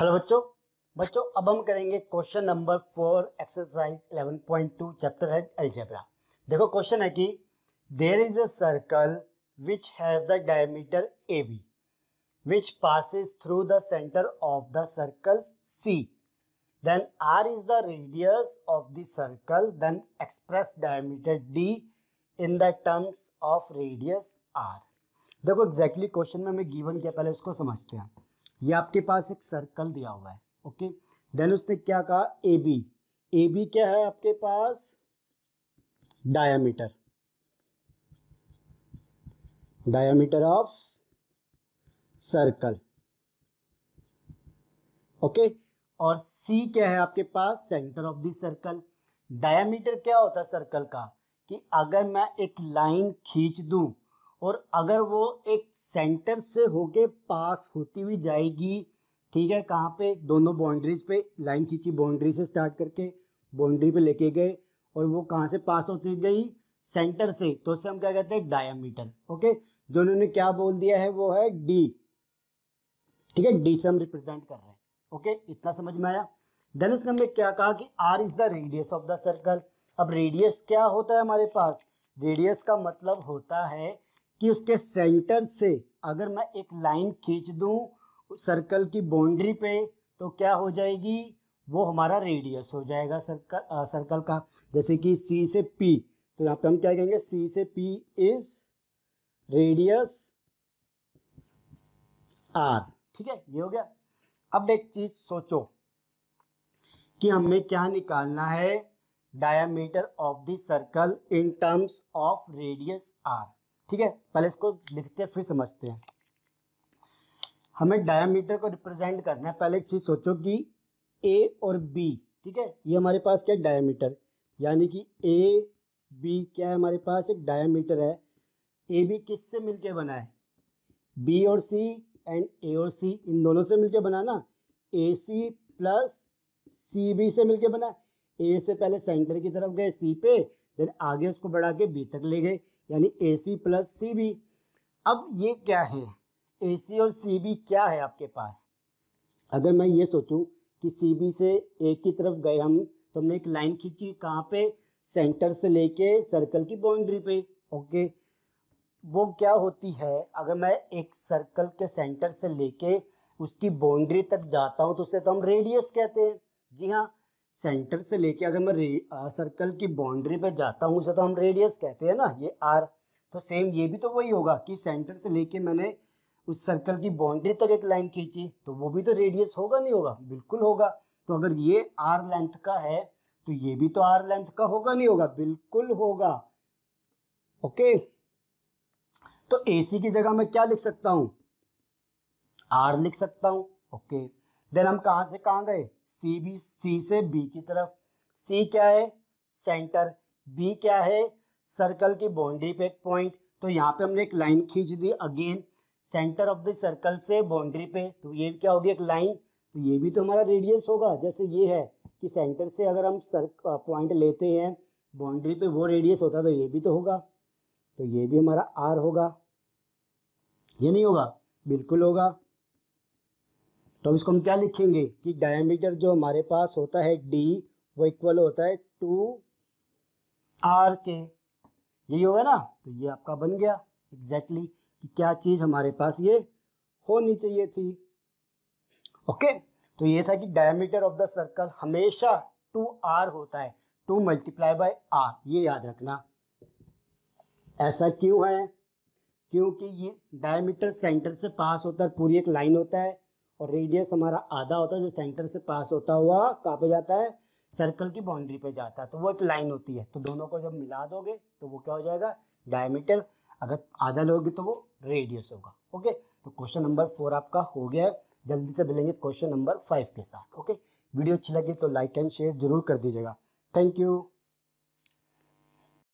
Hello बच्चों बच्चों अब हम करेंगे question number four exercise 11.2 chapter है एल्जेब्रा देखो क्वेश्चन है कि there is a circle which has the diameter A B which passes through the centre of the circle C then R is the radius of the circle then express diameter D in the terms of radius R देखो exactly exactly question में हमें given किया पहले उसको समझते हैं ये आपके पास एक सर्कल दिया हुआ है ओके देन उसने क्या कहा ए बी ए बी क्या है आपके पास diameter diameter of circle okay और सी क्या है आपके पास centre of the circle diameter क्या होता है सर्कल का कि अगर मैं एक लाइन खींच दूं और अगर वो एक सेंटर से होके पास होती हुई जाएगी ठीक है कहाँ पे दोनों बाउंड्रीज पे लाइन खींची बाउंड्री से स्टार्ट करके बाउंड्री पे लेके गए और वो कहाँ से पास होती गई सेंटर से तो उसे हम क्या कहते हैं डायामीटर ओके जो उन्होंने क्या बोल दिया है वो है डी ठीक है डी से हम रिप्रेजेंट कर रहे हैं ओके इतना समझ में आया देन उसने हमें क्या कहा कि R is the radius of the circle अब रेडियस क्या होता है हमारे पास रेडियस का मतलब होता है कि उसके सेंटर से अगर मैं एक लाइन खींच दूं सर्कल की बाउंड्री पे तो क्या हो जाएगी वो हमारा रेडियस हो जाएगा सर्कल आ, सर्कल का जैसे कि सी से पी तो यहाँ पे हम क्या कहेंगे सी से पी इज रेडियस आर ठीक है ये हो गया अब एक चीज सोचो कि हमें क्या निकालना है diameter of the circle in terms of radius R ठीक है पहले इसको लिखते हैं फिर समझते हैं हमें डायमीटर को रिप्रेजेंट करना है पहले एक चीज़ सोचो कि ए और बी ठीक है ये हमारे पास क्या है यानी कि ए बी क्या है हमारे पास एक डायमीटर है ए बी किस से मिलके बना है बी और सी एंड ए और सी इन दोनों से मिलकर बना ना ए सी प्लस सी बी से मिलकर बना ए से पहले सेंटर की तरफ गए सी पे देन आगे उसको बढ़ा के बी तक ले गए यानी ए सी प्लस सी बी अब ये क्या है ए सी और सी बी क्या है आपके पास अगर मैं ये सोचूं कि सी बी से ए की तरफ गए हम तो हमने एक लाइन खींची कहाँ पे सेंटर से लेके सर्कल की बाउंड्री पे ओके वो क्या होती है अगर मैं एक सर्कल के सेंटर से लेके उसकी बाउंड्री तक जाता हूँ तो उसे तो हम रेडियस कहते हैं जी हाँ सेंटर से लेके अगर मैं सर्कल की बाउंड्री पे जाता हूँ उसे तो हम रेडियस कहते हैं ना ये आर तो सेम ये भी तो वही होगा कि सेंटर से लेके मैंने उस सर्कल की बाउंड्री तक एक लाइन खींची तो वो भी तो रेडियस होगा नहीं होगा बिल्कुल होगा तो अगर ये आर लेंथ का है तो ये भी तो आर लेंथ का होगा नहीं होगा बिल्कुल होगा ओके तो सी की जगह मैं क्या लिख सकता हूं आर लिख सकता हूं ओके देन हम कहां से कहां गए सी बी सी से बी की तरफ सी क्या है सेंटर बी क्या है सर्कल की बाउंड्री पे पॉइंट तो यहाँ पे हमने एक लाइन खींच दी again centre of the circle से बाउंड्री पे तो ये क्या होगी एक लाइन तो ये भी तो हमारा रेडियस होगा जैसे ये है कि सेंटर से अगर हम सर्क पॉइंट लेते हैं बाउंड्री पे वो रेडियस होता तो ये भी तो होगा तो ये भी हमारा आर होगा ये नहीं होगा बिल्कुल होगा तो अब इसको हम क्या लिखेंगे कि डायमीटर जो हमारे पास होता है डी वो इक्वल होता है टू आर के यही होगा ना तो ये आपका बन गया एग्जैक्टली exactly, कि क्या चीज़ हमारे पास ये होनी चाहिए थी ओके okay? तो ये था कि डायमीटर ऑफ द सर्कल हमेशा टू आर होता है टू मल्टीप्लाई बाय आर ये याद रखना ऐसा क्यों है क्योंकि ये डायमीटर सेंटर से पास होता है पूरी एक लाइन होता है और रेडियस हमारा आधा होता है जो सेंटर से पास होता हुआ कहाँ पे जाता है सर्कल की बाउंड्री पे जाता है तो वो एक लाइन होती है तो दोनों को जब मिला दोगे तो वो क्या हो जाएगा डायमीटर अगर आधा लोगे तो वो रेडियस होगा ओके तो क्वेश्चन नंबर फोर आपका हो गया है जल्दी से मिलेंगे क्वेश्चन नंबर फाइव के साथ ओके वीडियो अच्छी लगी तो लाइक एंड शेयर जरूर कर दीजिएगा थैंक यू